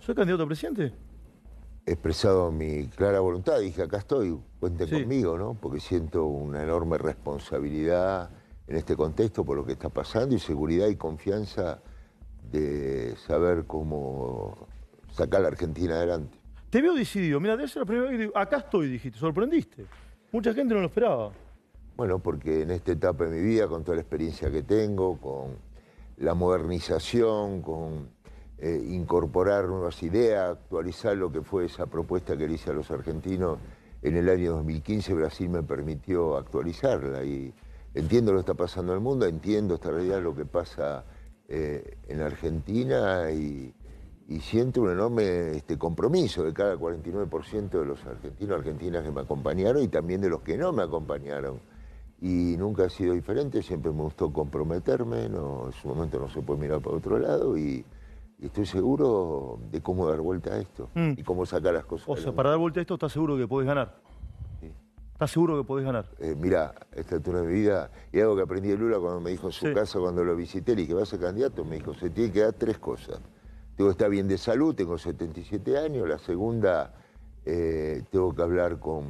¿Soy candidato a presidente? He expresado mi clara voluntad, dije, acá estoy, cuente conmigo, ¿no? Porque siento una enorme responsabilidad en este contexto por lo que está pasando y seguridad y confianza de saber cómo sacar a la Argentina adelante. Te veo decidido, mira, debe ser la primera vez que digo, acá estoy, dijiste, sorprendiste. Mucha gente no lo esperaba. Bueno, porque en esta etapa de mi vida, con toda la experiencia que tengo, con la modernización, con eh, incorporar nuevas ideas, actualizar lo que fue esa propuesta que le hice a los argentinos en el año 2015, Brasil me permitió actualizarla y entiendo lo que está pasando en el mundo, entiendo esta realidad lo que pasa eh, en Argentina y, siento un enorme este, compromiso de cada 49% de los argentinos, argentinas que me acompañaron y también de los que no me acompañaron. Y nunca ha sido diferente, siempre me gustó comprometerme, en su momento no se puede mirar para otro lado y, estoy seguro de cómo dar vuelta a esto mm. y cómo sacar las cosas. O sea, para dar vuelta a esto, ¿estás seguro que podés ganar? ¿Estás seguro que podés ganar? Eh, mirá, mira, esta altura de mi vida, y algo que aprendí de Lula cuando me dijo en su casa, cuando lo visité, y que va a ser candidato, me dijo, se tiene que dar tres cosas. Tengo que estar bien de salud, tengo 77 años. La segunda, eh, tengo que hablar con,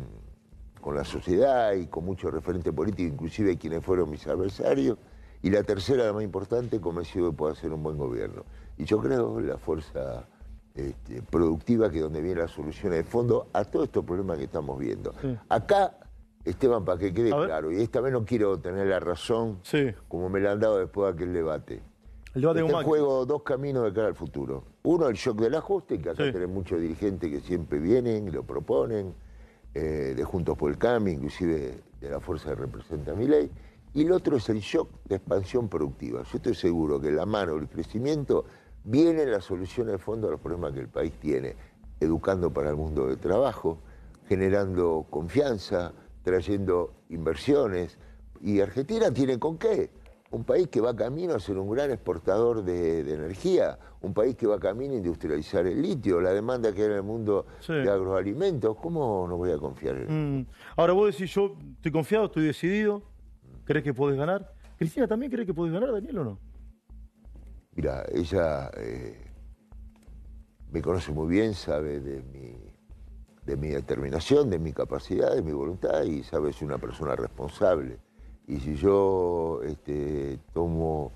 con la sociedad y con muchos referentes políticos, inclusive quienes fueron mis adversarios. Y la tercera, la más importante, convencido de puedo hacer un buen gobierno. Y yo creo la fuerza este, productiva que es donde viene la solución de fondo a todos estos problemas que estamos viendo. Acá, Esteban, para que quede claro, y esta vez no quiero tener la razón como me la han dado después de aquel debate. El debate Está en juego dos caminos de cara al futuro. Uno, el shock del ajuste, que acá tenemos muchos dirigentes que siempre vienen, lo proponen, eh, de Juntos por el Cambio, inclusive de la fuerza que representa a mi ley. Y el otro es el shock de expansión productiva. Yo estoy seguro que la mano, del crecimiento viene la solución de fondo a los problemas que el país tiene, educando para el mundo del trabajo, generando confianza, trayendo inversiones. Y Argentina tiene con qué. Un país que va camino a ser un gran exportador de, energía, un país que va camino a industrializar el litio, la demanda que hay en el mundo de agroalimentos. ¿Cómo no voy a confiar en mm. Ahora vos decís, yo estoy confiado, estoy decidido, ¿crees que podés ganar? Cristina, ¿también cree que podés ganar, Daniel, o no? Mira, ella eh, me conoce muy bien, sabe de mi, de mi determinación, de mi capacidad, de mi voluntad y sabe es una persona responsable. Y si yo este, tomo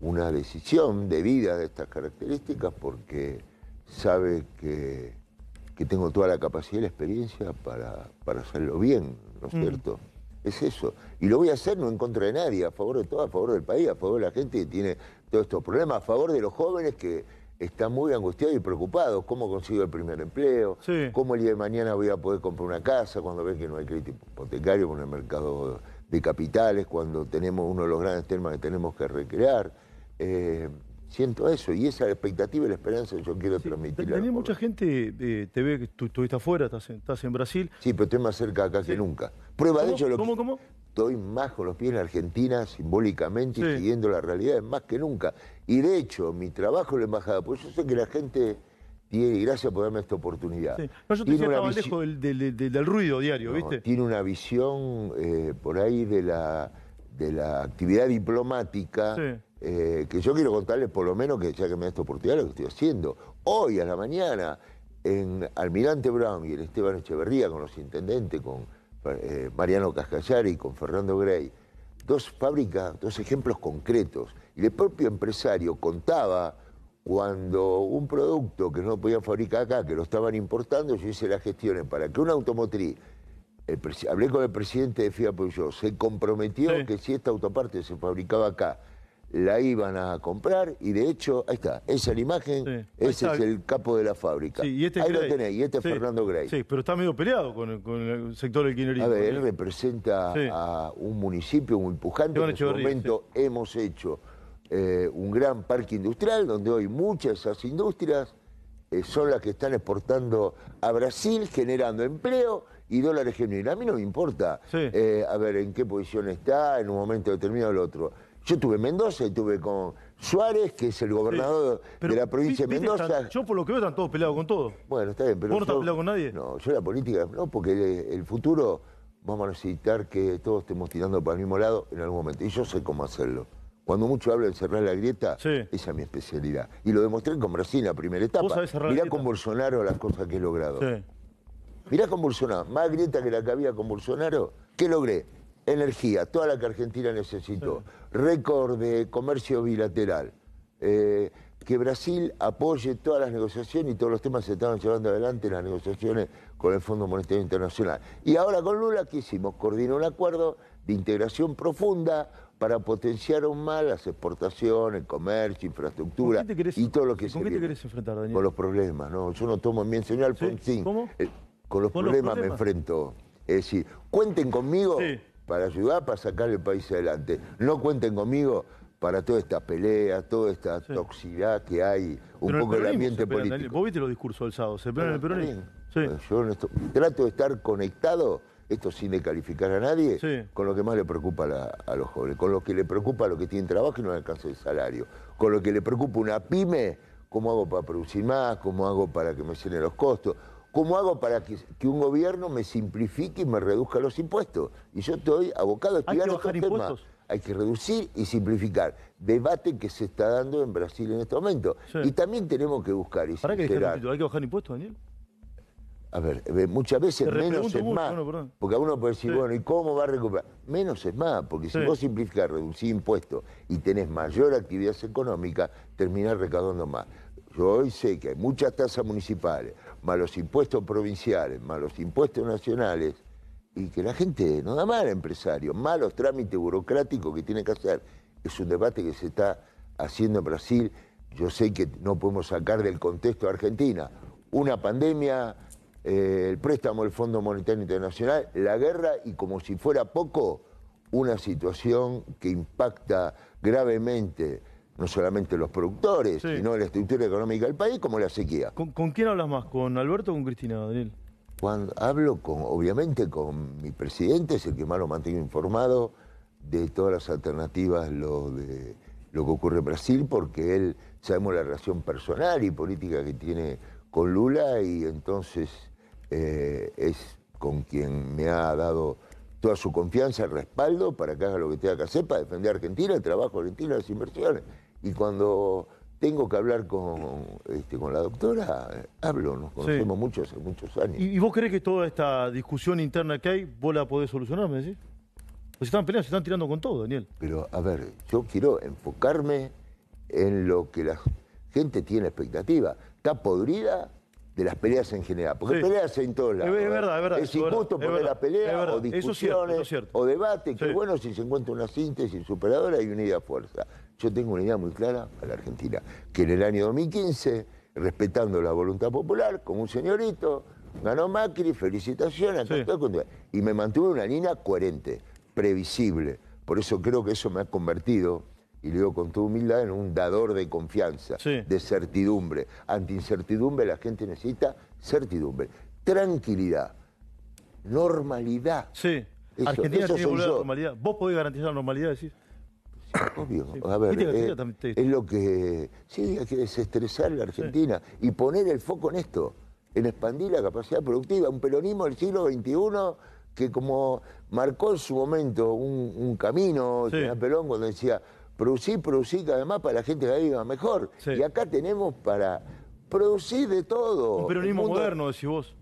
una decisión debida vida de estas características, porque sabe que, tengo toda la capacidad y la experiencia para, hacerlo bien, ¿no es mm. cierto? Es eso. Y lo voy a hacer no en contra de nadie, a favor de todo, a favor del país, a favor de la gente que tiene todos estos problemas a favor de los jóvenes que están muy angustiados y preocupados. ¿Cómo consigo el primer empleo? ¿Cómo el día de mañana voy a poder comprar una casa cuando ves que no hay crédito hipotecario con el mercado de capitales, cuando tenemos uno de los grandes temas que tenemos que recrear? Eh, siento eso y esa expectativa y la esperanza que yo quiero sí, transmitir. También mucha gente, te ve que tú estuviste afuera, estás en, estás en Brasil. Sí, pero estoy más cerca acá que nunca. Prueba de ello lo ¿Cómo, cómo? estoy más con los pies en la Argentina simbólicamente y siguiendo la realidad más que nunca. Y de hecho, mi trabajo en la embajada, pues yo sé que la gente tiene, y gracias por darme esta oportunidad. yo te tiene una lejos del, ruido diario, ¿viste? Tiene una visión eh, por ahí de la, de la actividad diplomática. Eh, que yo quiero contarles por lo menos que ya que me da esta oportunidad lo que estoy haciendo. Hoy a la mañana, en Almirante Brown y en Esteban Echeverría, con los intendentes, con, eh, Mariano Cascallari con Fernando Grey, dos fábricas, dos ejemplos concretos. Y el propio empresario contaba cuando un producto que no podían fabricar acá, que lo estaban importando, yo hice las gestiones para que una automotriz, hablé con el presidente de y yo, se comprometió que si esta autoparte se fabricaba acá, la iban a comprar y de hecho, ahí está, esa es la imagen, ese es el capo de la fábrica. Este ahí lo tenés, y este es Fernando Gray. Sí, pero está medio peleado con, el sector del quinerismo. A ver, él representa a un municipio muy pujante, en este momento hemos hecho eh, un gran parque industrial donde hoy muchas de esas industrias eh, son las que están exportando a Brasil, generando empleo y dólares genuinos. A mí no me importa eh, a ver en qué posición está, en un momento determinado o el otro. Yo tuve en Mendoza y tuve con Suárez, que es el gobernador de la provincia de Mendoza. yo por lo que veo están todos peleados con todo. Bueno, está bien, pero. ¿Vos no estás peleado con nadie? No, yo la política, no, porque el, futuro vamos a necesitar que todos estemos tirando para el mismo lado en algún momento. Y yo sé cómo hacerlo. Cuando mucho hablo de cerrar la grieta, esa es mi especialidad. Y lo demostré con Brasil en la primera etapa. ¿Vos sabés Mirá con Bolsonaro las cosas que he logrado. Sí. Mirá con Bolsonaro, más grieta que la que había con Bolsonaro, ¿qué logré? energía, toda la que Argentina necesitó, récord de comercio bilateral, eh, que Brasil apoye todas las negociaciones y todos los temas se estaban llevando adelante en las negociaciones con el Fondo Monetario Internacional. Y ahora con Lula, ¿qué hicimos? Coordinó un acuerdo de integración profunda para potenciar aún más las exportaciones, comercio, infraestructura y todo lo que ¿con ¿Con qué te querés enfrentar, Daniel? Con los problemas, ¿no? Yo no tomo mi señal, ¿Sí? Eh, con los problemas me enfrento. Es decir, cuenten conmigo para ayudar, para sacar el país adelante. No cuenten conmigo para toda esta pelea, toda esta toxicidad que hay, un poco el, ambiente político. vos viste los discursos alzados, se Pero, el peronismo. Yo trato de estar conectado, esto sin descalificar a nadie, con lo que más le preocupa a los jóvenes, con lo que le preocupa a los que tienen trabajo y no alcanzan el salario, con lo que le preocupa una pyme, cómo hago para producir más, cómo hago para que me llenen los costos, ¿Cómo hago para que, un gobierno me simplifique y me reduzca los impuestos? Y yo estoy abocado a estudiar Hay que Hay que reducir y simplificar. Debate que se está dando en Brasil en este momento. Y también tenemos que buscar y ¿Para que ¿Hay que bajar impuestos, Daniel? A ver, eh, muchas veces menos es más. porque uno puede decir, bueno, ¿y cómo va a recuperar? Menos es más, porque si vos simplificas, reducís impuestos y tenés mayor actividad económica, terminás recaudando más. Yo hoy sé que hay muchas tasas municipales, malos impuestos provinciales, malos impuestos nacionales, y que la gente no da mal a empresarios, malos trámites burocráticos que tiene que hacer. Es un debate que se está haciendo en Brasil. Yo sé que no podemos sacar del contexto de Argentina una pandemia, eh, el préstamo del Fondo Monetario Internacional, la guerra y como si fuera poco, una situación que impacta gravemente no solamente los productores, sino la estructura económica del país, como la sequía. ¿Con, quién hablas más? ¿Con Alberto o con Cristina, Daniel? hablo con, obviamente, con mi presidente, es el que más lo mantengo informado de todas las alternativas, lo de lo que ocurre en Brasil, porque él sabemos la relación personal y política que tiene con Lula y entonces eh, es con quien me ha dado toda su confianza, el respaldo para que haga lo que tenga que hacer para defender Argentina, el trabajo argentino, las inversiones. Y cuando tengo que hablar con, este, con la doctora, hablo, nos conocemos mucho hace muchos años. ¿Y, vos crees que toda esta discusión interna que hay, vos la podés solucionar, me decís? Pues están peleando, se están tirando con todo, Daniel. Pero, a ver, yo quiero enfocarme en lo que la gente tiene expectativa. Está podrida de las peleas en general. Porque peleas en todos lados. Es, ¿eh? injusto poner la pelea o discusiones o debate, que bueno si se encuentra una síntesis superadora y unida fuerza. Yo tengo una idea muy clara para la Argentina, que en el año 2015, respetando la voluntad popular, como un señorito, ganó Macri, felicitaciones, y me mantuve una línea coherente, previsible. Por eso creo que eso me ha convertido y le digo con toda humildad, en un dador de confianza, de certidumbre. Ante incertidumbre la gente necesita certidumbre, tranquilidad, normalidad. Sí, Argentina tiene que normalidad. ¿Vos podés garantizar la normalidad, decís? obvio, a ver, eh, es lo que... Sí, hay que desestresar la Argentina y poner el foco en esto, en expandir la capacidad productiva, un peronismo del siglo XXI que como marcó en su momento un, un camino, Perón cuando decía, producir, producir, que además para la gente que viva mejor. Y acá tenemos para producir de todo. Un peronismo moderno, decís vos.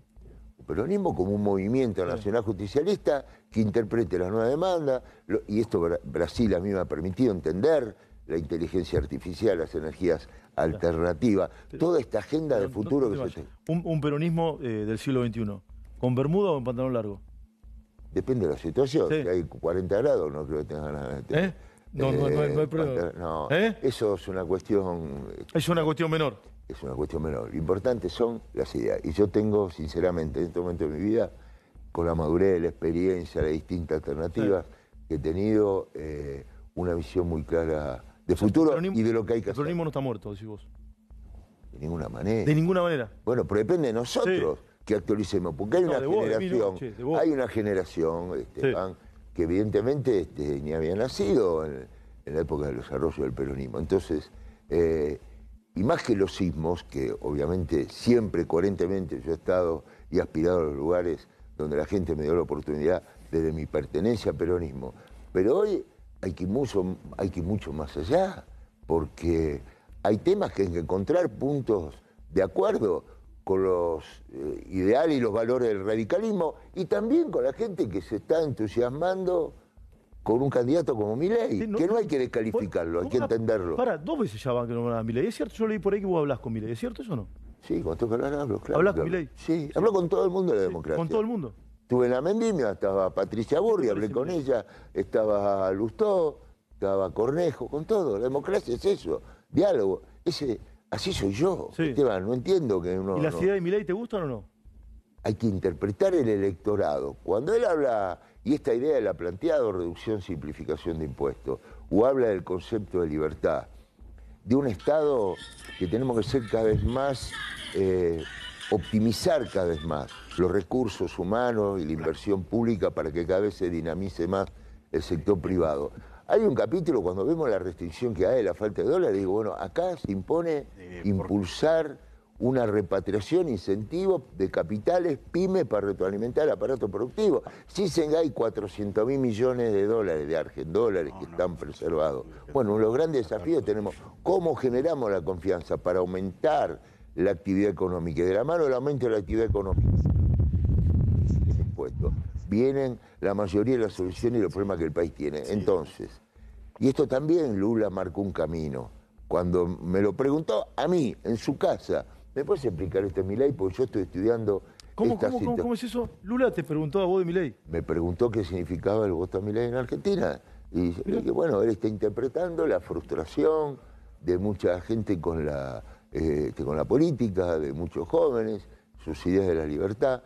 Un peronismo como un movimiento nacional justicialista que interprete la nueva demanda. y esto Brasil a mí me ha permitido entender la inteligencia artificial, las energías alternativas, toda esta agenda de futuro que se un, un, peronismo eh, del siglo XXI, ¿con bermuda o en pantalón largo? Depende de la situación. Si hay 40 grados, no creo que tenga nada de ¿Eh? No, no, no, eh, ¿Eh? eso es una cuestión... Es una cuestión menor. Es una cuestión menor. Lo importante son las ideas. Y yo tengo, sinceramente, en este momento de mi vida, con la madurez, la experiencia, las distintas alternativas, que he tenido eh, una visión muy clara de futuro y de lo que hay que hacer. El peronismo no está muerto, decís vos. De ninguna manera. De ninguna manera. Bueno, pero depende de nosotros que actualicemos, porque hay una generación, hay una generación, Esteban, que evidentemente este, ni había nacido en, la época del desarrollo del peronismo. Entonces, eh, y más que los sismos, que obviamente siempre, coherentemente, yo he estado y aspirado a los lugares donde la gente me dio la oportunidad desde mi pertenencia al peronismo. Pero hoy hay que, mucho, hay que ir mucho más allá, porque hay temas que hay que encontrar puntos de acuerdo con los eh, ideales y los valores del radicalismo y también con la gente que se está entusiasmando con un candidato como Milei, que no hay que descalificarlo, hay que entenderlo. Para, dos veces ya van que van a Milei, ¿es cierto? Yo leí por ahí que vos hablas con Milei, ¿es cierto eso o no? Sí, con tengo que hablar hablo, claro. ¿Hablas con Milei? Sí, habló hablo con todo el mundo de la democracia. ¿Con todo el mundo? Estuve en la Mendimia, estaba Patricia Burri, hablé con ella, estaba Lustó, estaba Cornejo, con todo. La democracia es eso, diálogo. Ese, Así soy yo, Esteban, no entiendo que uno... ¿Y la ciudad de Milay te gusta o no? Hay que interpretar el electorado. Cuando él habla, y esta idea la ha planteado, reducción, simplificación de impuestos, o habla del concepto de libertad, de un Estado que tenemos que ser cada vez más, eh, optimizar cada vez más los recursos humanos y la inversión pública para que cada vez se dinamice más el sector privado. Hay un capítulo cuando vemos la restricción que hay de la falta de dólares, digo, bueno, acá se impone eh, impulsar una repatriación, incentivo de capitales, pymes para retroalimentar el aparato productivo. Si sí, hay 400 mil millones de dólares de Argen, dólares que están preservados. Bueno, los grandes desafíos tenemos cómo generamos la confianza para aumentar la actividad económica y de la mano el aumento de la actividad económica vienen la mayoría de las soluciones y los problemas que el país tiene. Entonces, y esto también Lula marcó un camino. Cuando me lo preguntó a mí, en su casa, ¿me puedes explicar esto, ley? Porque yo estoy estudiando. ¿Cómo, cómo, cómo, es eso? ¿Lula te preguntó a vos de mi ley? Me preguntó qué significaba el voto a mi ley en Argentina. Y bueno, él está interpretando la frustración de mucha gente con la, este, con la política, de muchos jóvenes, sus ideas de la libertad.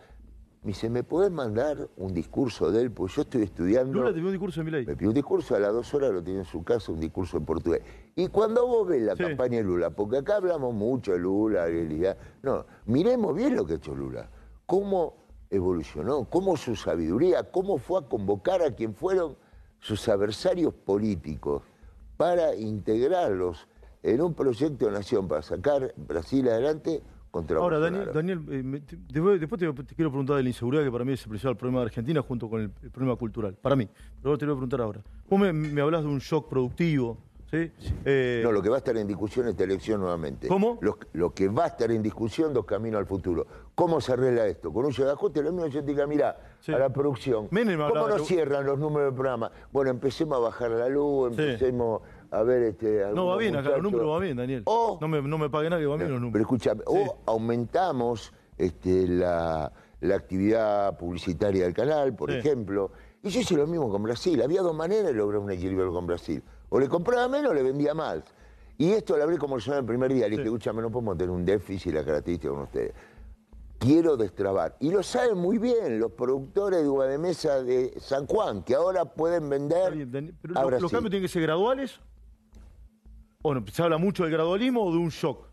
Me dice, ¿me podés mandar un discurso de él? Pues yo estoy estudiando. Lula te pidió un discurso de Milay. Me pidió un discurso, a las dos horas lo tiene en su casa, un discurso en portugués. Y cuando vos ves la campaña de Lula, porque acá hablamos mucho de Lula, de No, miremos bien lo que ha hecho Lula. Cómo evolucionó, cómo su sabiduría, cómo fue a convocar a quien fueron sus adversarios políticos para integrarlos en un proyecto de nación para sacar Brasil adelante Ahora, Daniel, eh, después te, quiero preguntar de la inseguridad, que para mí es el problema de Argentina junto con el, problema cultural, para mí. Pero te lo voy a preguntar ahora. Vos me, me hablas de un shock productivo, eh, no, lo que va a estar en discusión es esta elección nuevamente. ¿Cómo? Lo, que va a estar en discusión, dos caminos al futuro. ¿Cómo se arregla esto? Con un ajuste, lo mismo yo te diga, mira, a la producción, ¿cómo nos cierran los números del programa? Bueno, empecemos a bajar la luz, empecemos a ver, este. No, va bien acá, los números va bien, Daniel. Oh. no, me, no me pague nadie, va bien los números. Pero escúchame, o aumentamos este, la, actividad publicitaria del canal, por ejemplo. Y yo hice lo mismo con Brasil. Había dos maneras de lograr un equilibrio con Brasil. O le compraba menos o le vendía más. Y esto lo hablé como el primer día. Le dije, escúchame, no podemos tener un déficit la característica con ustedes. Quiero destrabar. Y lo saben muy bien los productores de uva de mesa de San Juan, que ahora pueden vender. pero los cambios tienen que ser graduales bueno, se habla mucho del gradualismo o de un shock.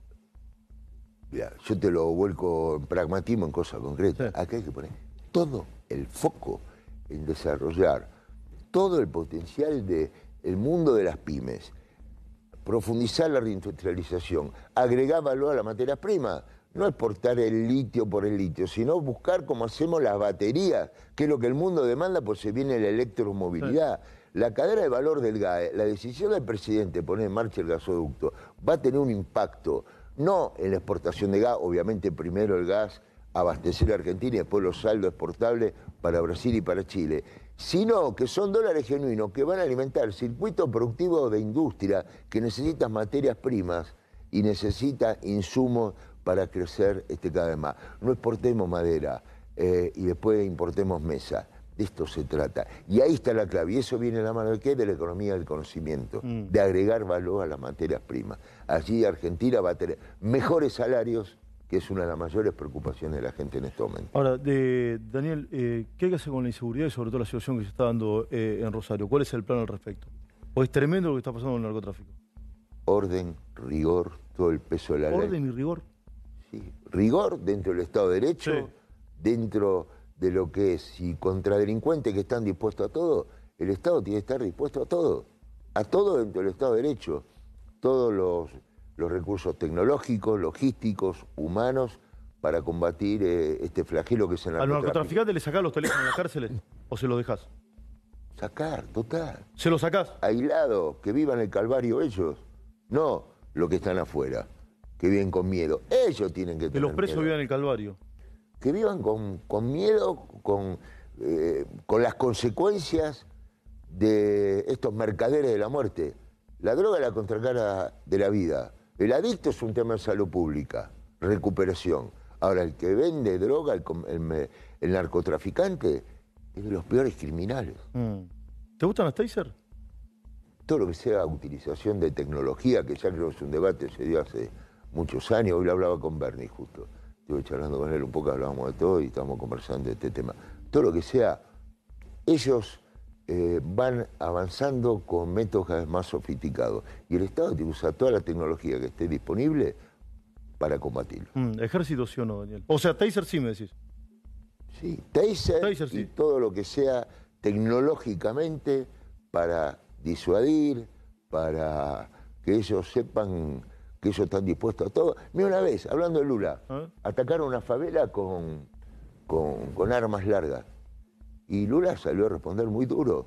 Mira, yo te lo vuelco en pragmatismo, en cosas concretas. Acá hay que poner todo el foco en desarrollar todo el potencial del mundo de las pymes, profundizar la reindustrialización, agregar valor a la materia prima, no exportar el litio por el litio, sino buscar cómo hacemos las baterías, que es lo que el mundo demanda, porque se viene la electromovilidad la cadena de valor del gas, la decisión del presidente de poner en marcha el gasoducto, va a tener un impacto, no en la exportación de gas, obviamente primero el gas, abastecer a Argentina y después los saldos exportables para Brasil y para Chile, sino que son dólares genuinos que van a alimentar circuitos productivos de industria que necesita materias primas y necesita insumos para crecer este cada vez más. No exportemos madera eh, y después importemos mesa. De esto se trata. Y ahí está la clave. Y eso viene de la mano de qué? De la economía del conocimiento, mm. de agregar valor a las materias primas. Allí Argentina va a tener mejores salarios, que es una de las mayores preocupaciones de la gente en este momento. Ahora, de, Daniel, eh, ¿qué hay que hacer con la inseguridad y sobre todo la situación que se está dando eh, en Rosario? ¿Cuál es el plan al respecto? ¿O es tremendo lo que está pasando con el narcotráfico? Orden, rigor, todo el peso de la ley. ¿Orden y rigor? Sí. Rigor dentro del Estado de Derecho, dentro de lo que es. Y contra delincuentes que están dispuestos a todo, el Estado tiene que estar dispuesto a todo, a todo dentro del Estado de Derecho. Todos los, los recursos tecnológicos, logísticos, humanos, para combatir eh, este flagelo que es el narcotráfico. los narcotraficantes le sacás los teléfonos de las cárceles o se los dejas? Sacar, total. ¿Se los sacas Aislado, que vivan el calvario ellos. No los que están afuera, que viven con miedo. Ellos tienen que tener Que los presos viven vivan el calvario que vivan con, miedo, con, eh, con las consecuencias de estos mercaderes de la muerte. La droga es la contracara de la vida. El adicto es un tema de salud pública, recuperación. Ahora, el que vende droga, el, narcotraficante, es de los peores criminales. Mm. ¿Te gustan los taser? Todo lo que sea utilización de tecnología, que ya creo que es un debate, se dio hace muchos años, hoy lo hablaba con Bernie justo estuve charlando con él un poco, hablábamos de todo y estamos conversando de este tema. Todo lo que sea, ellos eh, van avanzando con métodos cada vez más sofisticados y el Estado tiene toda la tecnología que esté disponible para combatirlo. Mm, ¿Ejército sí o no, Daniel? O sea, Taser sí me decís. Sí, Taser, y todo lo que sea tecnológicamente para disuadir, para que ellos sepan que ellos están dispuestos a todo. Mira una vez, hablando de Lula, ¿Eh? atacaron una favela con, con, armas largas. Y Lula salió a responder muy duro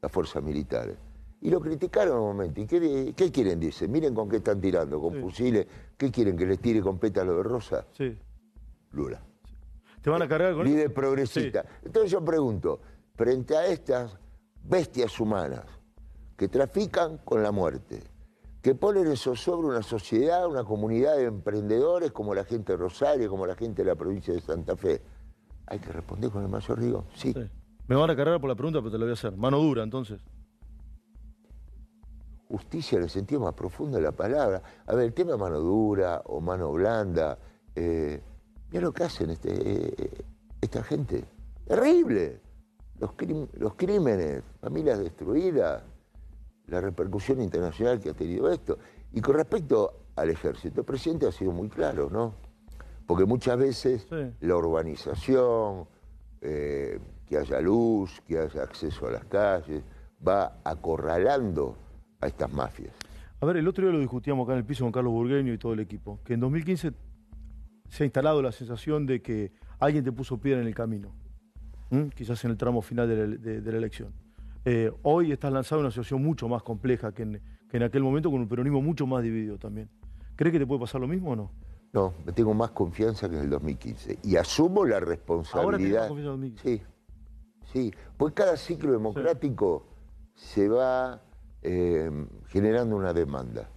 las fuerzas militares. Y lo criticaron un momento. ¿Y qué, quieren? Dice, miren con qué están tirando, con fusiles. ¿Qué quieren? ¿Que les tire con pétalo de rosa? Sí. Lula. ¿Te van a cargar con Líder progresista. Entonces yo pregunto, frente a estas bestias humanas que trafican con la muerte, que ponen eso sobre una sociedad, una comunidad de emprendedores como la gente de Rosario, como la gente de la provincia de Santa Fe. Hay que responder con el mayor rigor, sí. Me van a cargar por la pregunta, pero te la voy a hacer. Mano dura, entonces. Justicia en el sentido más profundo de la palabra. A ver, el tema mano dura o mano blanda. Eh, mira lo que hacen este, eh, eh, esta gente. Terrible. Los, los crímenes, familias destruidas la repercusión internacional que ha tenido esto. Y con respecto al ejército, presidente ha sido muy claro, ¿no? Porque muchas veces la urbanización, eh, que haya luz, que haya acceso a las calles, va acorralando a estas mafias. A ver, el otro día lo discutíamos acá en el piso con Carlos Burgueño y todo el equipo, que en 2015 se ha instalado la sensación de que alguien te puso piedra en el camino, quizás en el tramo final de la elección. Eh, hoy estás lanzado en una situación mucho más compleja que en, que en aquel momento, con un peronismo mucho más dividido también. ¿Crees que te puede pasar lo mismo o no? No, me tengo más confianza que en el 2015. Y asumo la responsabilidad. Ahora confianza en 2015. Sí, sí. Pues cada ciclo democrático se va eh, generando una demanda.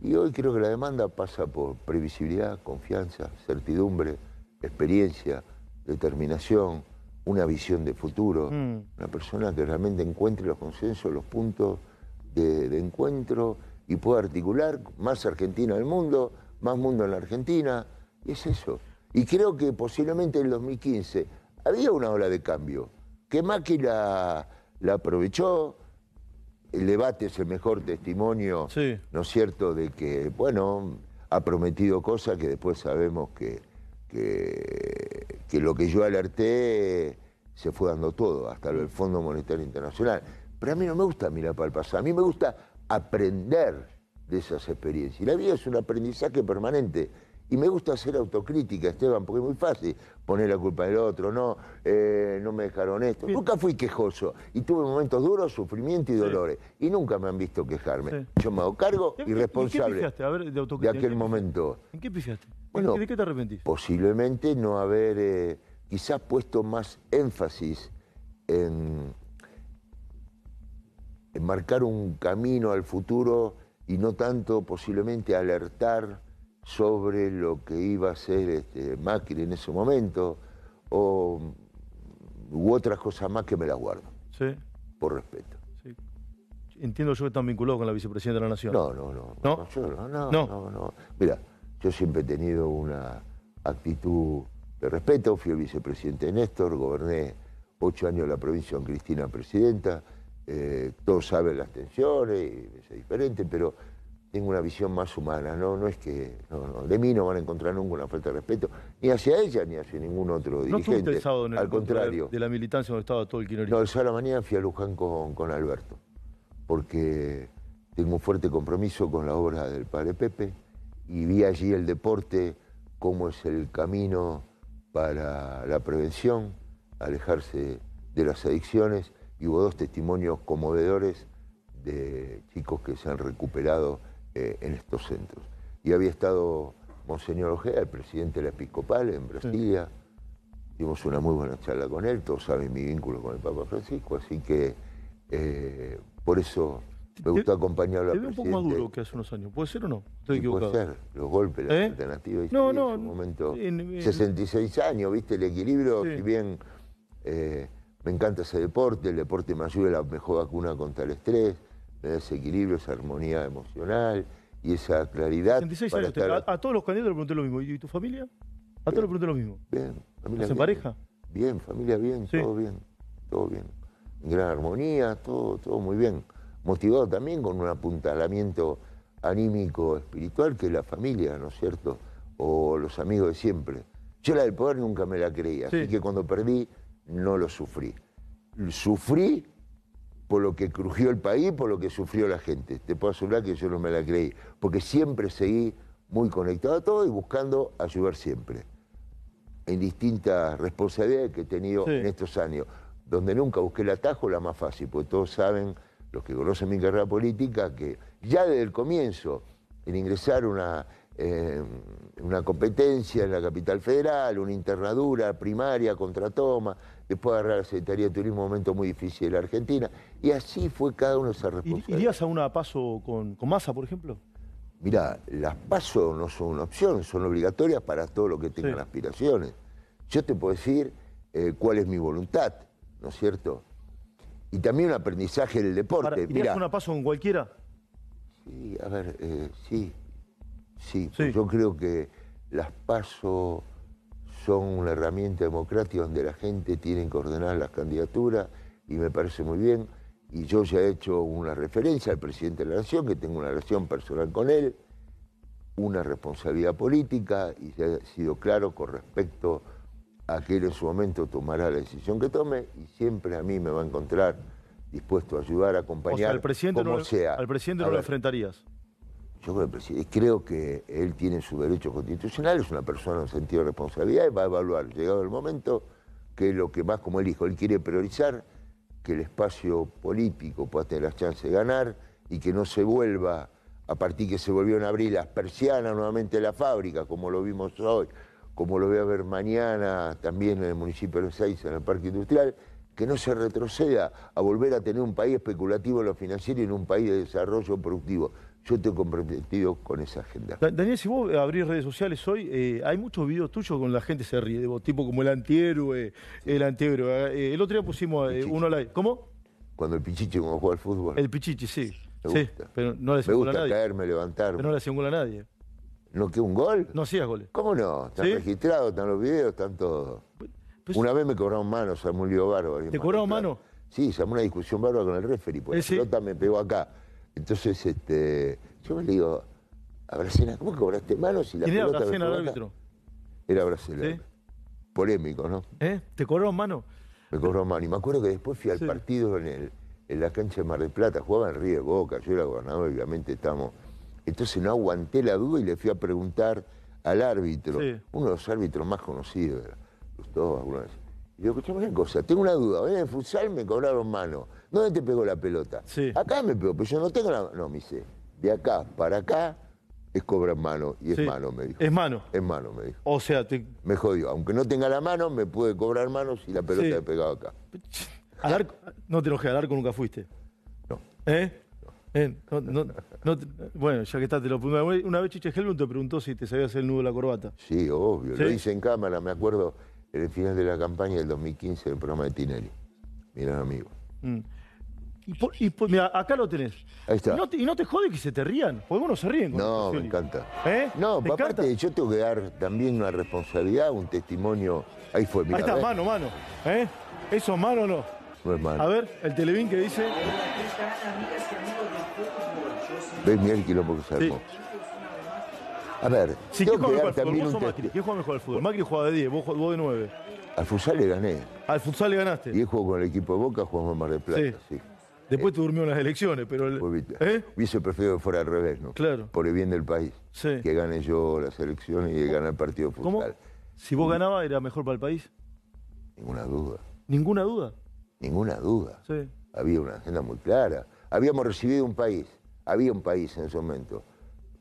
Y hoy creo que la demanda pasa por previsibilidad, confianza, certidumbre, experiencia, determinación, una visión de futuro, mm. una persona que realmente encuentre los consensos, los puntos de, encuentro y pueda articular más Argentina al mundo, más mundo en la Argentina. Y es eso. Y creo que posiblemente en 2015 había una ola de cambio, que Macri la, aprovechó. El debate es el mejor testimonio, ¿no es cierto?, de que, bueno, ha prometido cosas que después sabemos que, que, que lo que yo alerté se fue dando todo, hasta el Fondo Monetario Internacional. Pero a mí no me gusta mirar para el pasado, a mí me gusta aprender de esas experiencias. Y la vida es un aprendizaje permanente. Y me gusta hacer autocrítica, Esteban, porque es muy fácil poner la culpa del otro, no, eh, no me dejaron esto. Nunca fui quejoso y tuve momentos duros, sufrimiento y dolores. Y nunca me han visto quejarme. Yo me hago cargo y responsable de, aquel momento. ¿En qué pifiaste? Bueno, ¿De qué te arrepentís? Posiblemente no haber eh, quizás puesto más énfasis en, en marcar un camino al futuro y no tanto posiblemente alertar sobre lo que iba a ser este, Macri en ese momento o, u otras cosas más que me las guardo. Sí. Por respeto. Entiendo yo que están vinculado con la vicepresidenta de la Nación. No, no, no. No, no, no, no, Mira, yo siempre he tenido una actitud de respeto. Fui el vicepresidente de Néstor, goberné ocho años la provincia con Cristina presidenta. Eh, todos saben las tensiones, y es diferente, pero tengo una visión más humana, no, no es que de mí no van a encontrar nunca una falta de respeto, ni hacia ella ni hacia ningún otro dirigente. ¿No sábado en el Al contrario. De, la militancia donde estaba todo el quinoa. No, el sábado la mañana fui a Luján con, con, Alberto, porque tengo un fuerte compromiso con la obra del padre Pepe y vi allí el deporte, cómo es el camino para la prevención, alejarse de las adicciones, y hubo dos testimonios conmovedores de chicos que se han recuperado eh, en estos centros. Y había estado Monseñor Ojea, el presidente de la Episcopal en Brasilia. Tuvimos una muy buena charla con él, todos saben mi vínculo con el Papa Francisco, así que eh, por eso me gusta acompañarlo. Es un poco más duro que hace unos años, ¿puede ser o no? Estoy Puede ser, los golpes, la ¿Eh? No, no, en 66 años, ¿viste? El equilibrio, si bien me encanta ese deporte, el deporte me ayuda, la mejor vacuna contra el estrés, ese equilibrio, esa armonía emocional y esa claridad. a, todos los candidatos le pregunté lo mismo. ¿Y tu familia? A todos le pregunté lo mismo. Bien, familia. pareja? Bien, familia bien, todo bien, todo bien. gran armonía, todo, todo muy bien. Motivado también con un apuntalamiento anímico, espiritual, que es la familia, ¿no es cierto? O los amigos de siempre. Yo la del poder nunca me la creía, así que cuando perdí no lo sufrí. Sufrí por lo que crujió el país, por lo que sufrió la gente. Te puedo asegurar que yo no me la creí, porque siempre seguí muy conectado a todo y buscando ayudar siempre, en distintas responsabilidades que he tenido en estos años, donde nunca busqué el atajo, la más fácil, porque todos saben, los que conocen mi carrera política, que ya desde el comienzo, en ingresar una, eh, una competencia en la capital federal, una internadura primaria, contratoma, después agarrar la Secretaría de Turismo, un momento muy difícil de la Argentina. Y así fue cada uno se responsabilizó. ¿Irías a una paso con, con masa, por ejemplo? Mira las pasos no son una opción, son obligatorias para todo lo que tengan aspiraciones. Yo te puedo decir eh, cuál es mi voluntad, ¿no es cierto? Y también un aprendizaje del deporte. ¿Irías a una paso con cualquiera? Sí, a ver, eh, sí. Sí, yo creo que las paso son una herramienta democrática donde la gente tiene que ordenar las candidaturas y me parece muy bien. Y yo ya he hecho una referencia al presidente de la Nación, que tengo una relación personal con él, una responsabilidad política y ya ha sido claro con respecto a que él en su momento tomará la decisión que tome y siempre a mí me va a encontrar dispuesto a ayudar, a acompañar, al presidente como sea. ¿Al presidente no lo enfrentarías? Yo creo, que él tiene su derecho constitucional, es una persona en sentido de responsabilidad y va a evaluar, llegado el momento, que lo que más como él dijo, él quiere priorizar que el espacio político pueda tener las chances de ganar y que no se vuelva, a partir que se volvieron a abrir las persianas nuevamente de la fábrica, como lo vimos hoy, como lo voy a ver mañana también en el municipio de seis en el Parque Industrial, que no se retroceda a volver a tener un país especulativo en lo financiero y en un país de desarrollo productivo yo estoy comprometido con esa agenda. Daniel, si vos abrís redes sociales hoy, eh, hay muchos videos tuyos con la gente se ríe, de vos, tipo como el antihéroe, el antihéroe. Eh, el otro día pusimos eh, uno uno live. ¿Cómo? Cuando el Pichichi como juega al fútbol. El Pichichi, sí. Me sí, pero no le Me gusta a nadie. caerme, levantarme. Pero no le gol a nadie. ¿No que un gol? No hacías goles. ¿Cómo no? Están registrados, están los videos, están todos. Pues una vez me cobraron manos, un Lío Bárbaro. ¿Te cobraron mano? Sí, se armó una discusión bárbara con el referee, pues la pelota también me pegó acá. Entonces, este, yo le digo, a ¿cómo cobraste manos? Y la ¿Quién era brasil el árbitro? Era Bracena. Polémico, ¿no? ¿Eh? ¿Te cobró mano? Me cobró mano. Y me acuerdo que después fui al partido en, la cancha de Mar del Plata, jugaba en Río Boca, yo era gobernador, obviamente estamos. Entonces no aguanté la duda y le fui a preguntar al árbitro, uno de los árbitros más conocidos, los dos, vez. Y digo, escuchame una cosa, tengo una duda, ven en futsal me cobraron mano. ¿Dónde te pegó la pelota? Sí. Acá me pegó, pero yo no tengo la No, me dice, de acá para acá es cobrar mano y es mano, me dijo. Es mano. Es mano, me dijo. O sea, te... me jodió. Aunque no tenga la mano, me puede cobrar mano si la pelota he pegado acá. no te enojé, al arco nunca fuiste. No. ¿Eh? eh bueno, ya que estás, te lo Una vez Chiche Helmut te preguntó si te sabías el nudo de la corbata. Sí, obvio. Lo hice en cámara, me acuerdo, en el final de la campaña del 2015 del programa de Tinelli. Mirá, amigo. Mm. Y, y acá lo tenés. Ahí está. Y no, te, y jode que se te rían, porque no se ríen. no, me encanta. ¿Eh? No, aparte yo tengo que dar también una responsabilidad, un testimonio. Ahí fue, mira. Ahí está, mano, mano. ¿Eh? ¿Eso es mano o no? No es mano. A ver, el Televín que dice... ¿Ves? Mirá el quilombo que se A ver, sí, ¿quién juega mejor al fútbol? ¿Quién juega mejor al fútbol? Macri juega de 10, vos, vos de 9. Al futsal le gané. Al futsal le ganaste. Y él jugó con el equipo de Boca, jugamos en Mar del Plata, sí. Después te durmió en las elecciones, pero... El, pues, ¿Eh? Hubiese preferido que fuera al revés, ¿no? Claro. Por el bien del país. Que gane yo las elecciones y gane el partido Fiscal. Si vos ganabas, ¿era mejor para el país? Ninguna duda. ¿Ninguna duda? Ninguna duda. Sí. Había una agenda muy clara. Habíamos recibido un país, había un país en ese momento,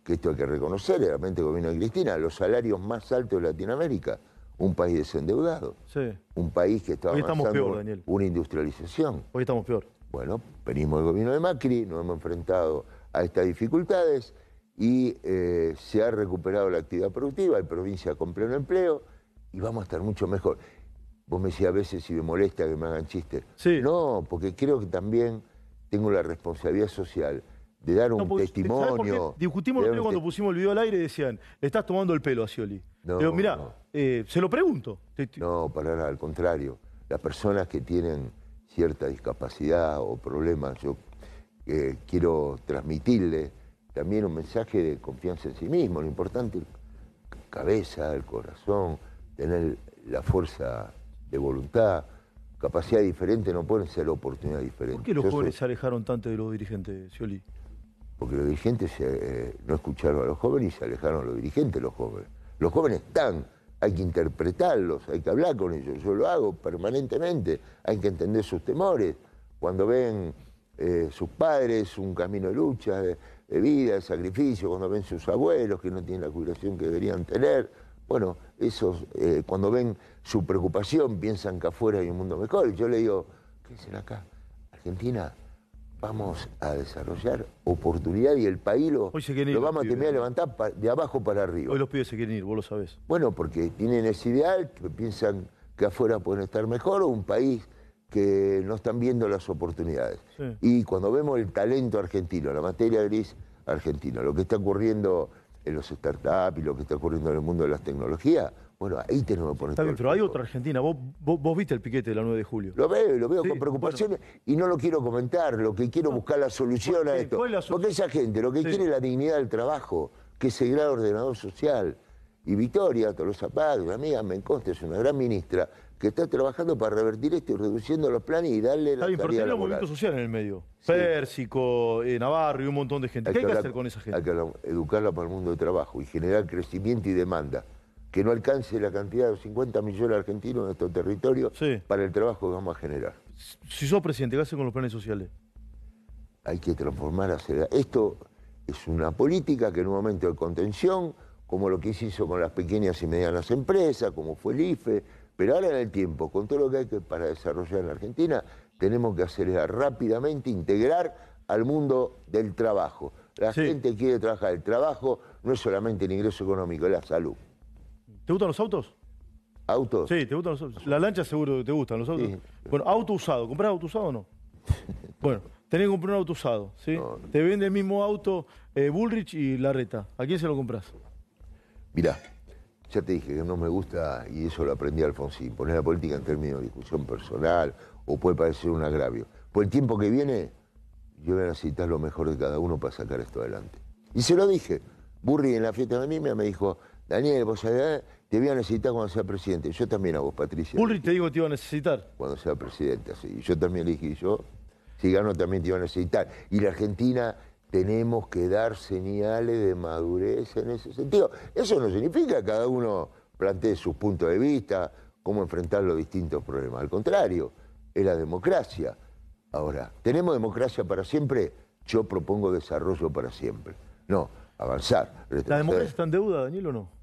que esto hay que reconocer, realmente el gobierno de Cristina, los salarios más altos de Latinoamérica, un país desendeudado, sí. un país que estaba Hoy estamos peor, Daniel. una industrialización. Hoy estamos peor. Bueno, venimos del gobierno de Macri, nos hemos enfrentado a estas dificultades y eh, se ha recuperado la actividad productiva, hay provincia con pleno empleo y vamos a estar mucho mejor. Vos me decís a veces si me molesta que me hagan chistes. Sí. No, porque creo que también tengo la responsabilidad social de dar un testimonio. Discutimos mismo cuando pusimos el video al aire y decían, estás tomando el pelo a Scioli. No, mirá, eh, se lo pregunto. No, para nada, al contrario. Las personas que tienen cierta discapacidad o problemas, yo eh, quiero transmitirle también un mensaje de confianza en sí mismo. Lo importante es cabeza, el corazón, tener la fuerza de voluntad. Capacidad diferente no pueden ser oportunidades diferentes. ¿Por qué los jóvenes se alejaron tanto de los dirigentes, Scioli? Porque los dirigentes eh, no escucharon a los jóvenes y se alejaron a los dirigentes, los jóvenes. Los jóvenes están hay que interpretarlos, hay que hablar con ellos. Yo lo hago permanentemente, hay que entender sus temores. Cuando ven eh, sus padres un camino de lucha, de, vida, de sacrificio, cuando ven sus abuelos que no tienen la curación que deberían tener, bueno, esos, eh, cuando ven su preocupación piensan que afuera hay un mundo mejor. Y yo le digo, ¿qué será acá? Argentina vamos a desarrollar oportunidad y el país lo, vamos a tener levantar de abajo para arriba. Hoy los pibes se quieren ir, vos lo sabés. Bueno, porque tienen ese ideal, piensan que afuera pueden estar mejor un país que no están viendo las oportunidades. Y cuando vemos el talento argentino, la materia gris argentina, lo que está ocurriendo en los startups y lo que está ocurriendo en el mundo de las tecnologías, bueno, ahí tenemos que poner. Está pero hay otra Argentina. ¿Vos, viste el piquete de la 9 de julio. Lo veo, lo veo con preocupación y no lo quiero comentar. Lo que quiero es buscar la solución a esto. Porque esa gente lo que quiere es la dignidad del trabajo, que es el grado ordenador social. Y Victoria Tolosa Paz, una amiga, me consta, es una gran ministra, que está trabajando para revertir esto y reduciendo los planes y darle la. bien, los movimientos sociales en el medio. Pérsico, eh, Navarro y un montón de gente. ¿Qué hay que hacer con esa gente? Hay que educarla para el mundo del trabajo y generar crecimiento y demanda que no alcance la cantidad de 50 millones de argentinos en nuestro territorio para el trabajo que vamos a generar. Si sos presidente, ¿qué hace con los planes sociales? Hay que transformar acelerar. Esto es una política que en un momento de contención, como lo que se hizo con las pequeñas y medianas empresas, como fue el IFE, pero ahora en el tiempo, con todo lo que hay que para desarrollar en la Argentina, tenemos que acelerar rápidamente, integrar al mundo del trabajo. La gente quiere trabajar, el trabajo no es solamente el ingreso económico, es la salud. ¿Te gustan los autos? ¿Autos? Sí, ¿te gustan los autos? La lancha seguro que te gustan los autos. Bueno, auto usado. ¿Comprás auto usado o no? bueno, tenés que comprar un auto usado, ¿sí? Te vende el mismo auto eh, Bullrich y Larreta. ¿A quién se lo compras? Mirá, ya te dije que no me gusta, y eso lo aprendí Alfonsín, poner la política en términos de discusión personal o puede parecer un agravio. Por pues el tiempo que viene, yo voy a necesitar lo mejor de cada uno para sacar esto adelante. Y se lo dije. Burry en la fiesta de Anime me dijo, Daniel, vos sabés, te voy a necesitar cuando sea presidente. Yo también a vos, Patricia. Ulri, te digo que te iba a necesitar. Cuando sea presidente, Así. Yo también le dije, yo, si gano, también te iba a necesitar. Y la Argentina tenemos que dar señales de madurez en ese sentido. Eso no significa que cada uno plantee sus puntos de vista, cómo enfrentar los distintos problemas. Al contrario, es la democracia. Ahora, ¿tenemos democracia para siempre? Yo propongo desarrollo para siempre. No, avanzar. ¿La democracia está en deuda, Daniel, o no?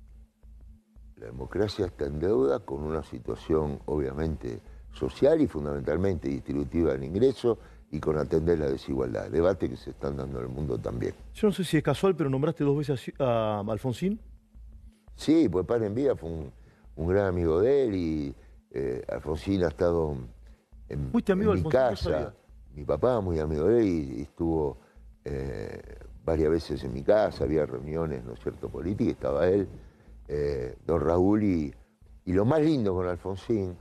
La democracia está en deuda con una situación obviamente social y fundamentalmente distributiva del ingreso y con atender la desigualdad, debate que se están dando en el mundo también. Yo no sé si es casual, pero nombraste dos veces a Alfonsín. Sí, pues Padre en fue un, gran amigo de él y eh, Alfonsín ha estado en, mi casa. Mi papá muy amigo de él y, estuvo eh, varias veces en mi casa, había reuniones, ¿no es cierto?, políticas, estaba él. Eh, don Raúl, y, y, lo más lindo con Alfonsín,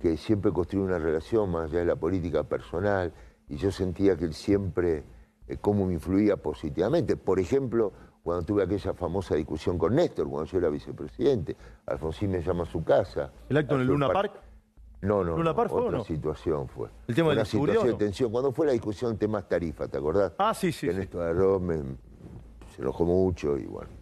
que siempre construyó una relación más allá de la política personal, y yo sentía que él siempre, como eh, cómo me influía positivamente. Por ejemplo, cuando tuve aquella famosa discusión con Néstor, cuando yo era vicepresidente, Alfonsín me llama a su casa. ¿El acto en el Luna Park? No, no. ¿Luna Park fue otra situación fue. ¿El tema Una la situación de tensión. Cuando fue la discusión temas tarifa, ¿te acordás? Ah, sí, sí. sí. Néstor Arroz me, se enojó mucho y bueno.